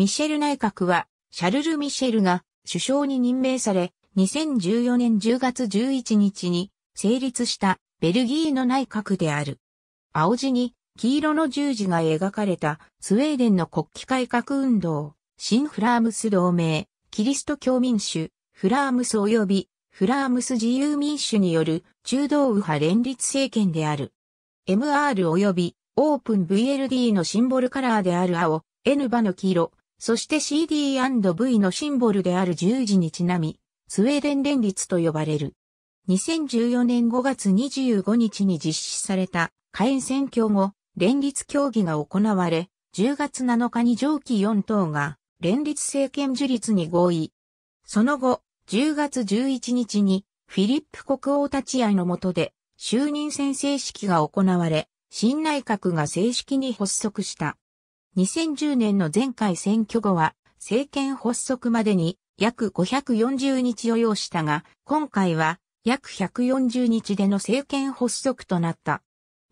ミシェル内閣は、シャルル・ミシェルが首相に任命され、2014年10月11日に成立したベルギーの内閣である。青地に黄色の十字が描かれたスウェーデンの国旗改革運動、新フラームス同盟、キリスト教民主、フラームス及びフラームス自由民主による中道右派連立政権である。MR 及びオープン VLD のシンボルカラーである青、N 場の黄色、そして CD&V のシンボルである十字にちなみ、スウェーデン連立と呼ばれる。2014年5月25日に実施された下院選挙後、連立協議が行われ、10月7日に上記4党が連立政権樹立に合意。その後、10月11日にフィリップ国王立ち会いの下で就任宣誓式が行われ、新内閣が正式に発足した。2010年の前回選挙後は、政権発足までに約540日を要したが、今回は約140日での政権発足となった。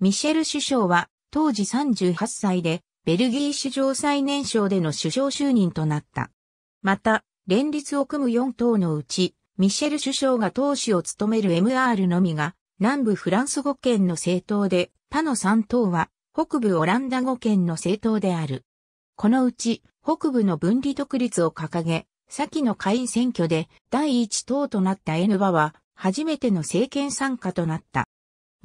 ミシェル首相は当時38歳で、ベルギー史上最年少での首相就任となった。また、連立を組む4党のうち、ミシェル首相が党首を務める MR のみが、南部フランス語圏の政党で、他の3党は北部オランダ語圏の政党である。このうち、北部の分離独立を掲げ、先の下院選挙で第一党となったエヌバは、初めての政権参加となった。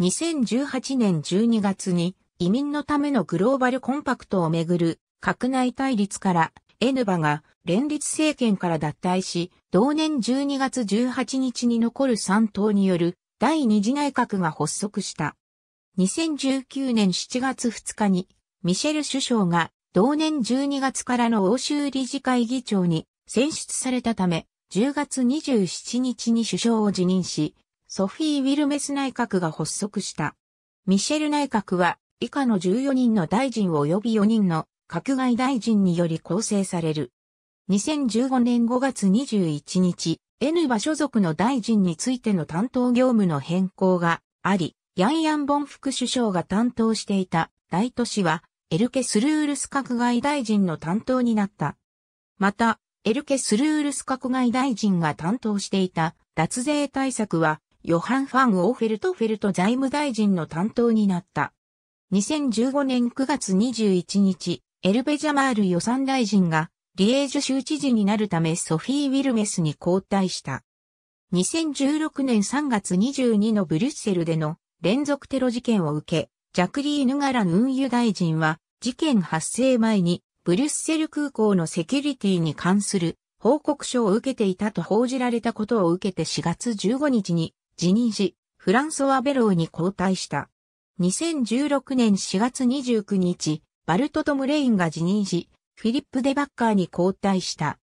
2018年12月に移民のためのグローバルコンパクトをめぐる閣内対立からエヌバが連立政権から脱退し、同年12月18日に残る3党による第二次内閣が発足した。2019年7月2日に、ミシェル首相が同年12月からの欧州理事会議長に選出されたため、10月27日に首相を辞任し、ソフィー・ウィルメス内閣が発足した。ミシェル内閣は以下の14人の大臣及び4人の閣外大臣により構成される。2015年5月21日、N 場所属の大臣についての担当業務の変更があり、ヤンヤンボン副首相が担当していた大都市はエルケ・スルールス閣外大臣の担当になった。また、エルケ・スルールス閣外大臣が担当していた脱税対策はヨハン・ファン・オーフェルト・フェルト財務大臣の担当になった。2015年9月21日、エルベジャマール予算大臣がリエージュ州知事になるためソフィー・ウィルメスに交代した。2016年3月22のブリュッセルでの連続テロ事件を受け、ジャクリーヌ・ガラン運輸大臣は、事件発生前に、ブリュッセル空港のセキュリティに関する報告書を受けていたと報じられたことを受けて4月15日に辞任し、フランソワ・ベローに交代した。2016年4月29日、バルトトム・レインが辞任し、フィリップ・デバッカーに交代した。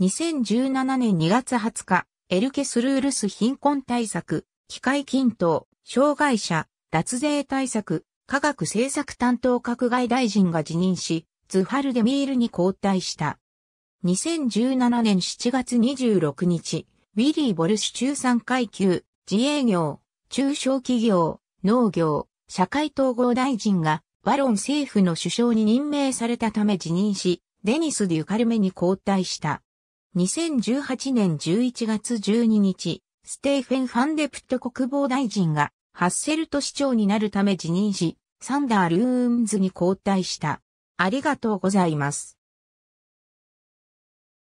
2017年2月20日、エルケスルールス貧困対策、機械均等、障害者、脱税対策、科学政策担当閣外大臣が辞任し、ズハルデミールに交代した。2017年7月26日、ウィリー・ボルシュ中産階級、自営業、中小企業、農業、社会統合大臣が、ワロン政府の首相に任命されたため辞任し、デニス・デュカルメに交代した。2018年11月12日、ステーフェン・ファンデプット国防大臣がハッセルト市長になるため辞任し、サンダー・ルーンズに交代した。ありがとうございます。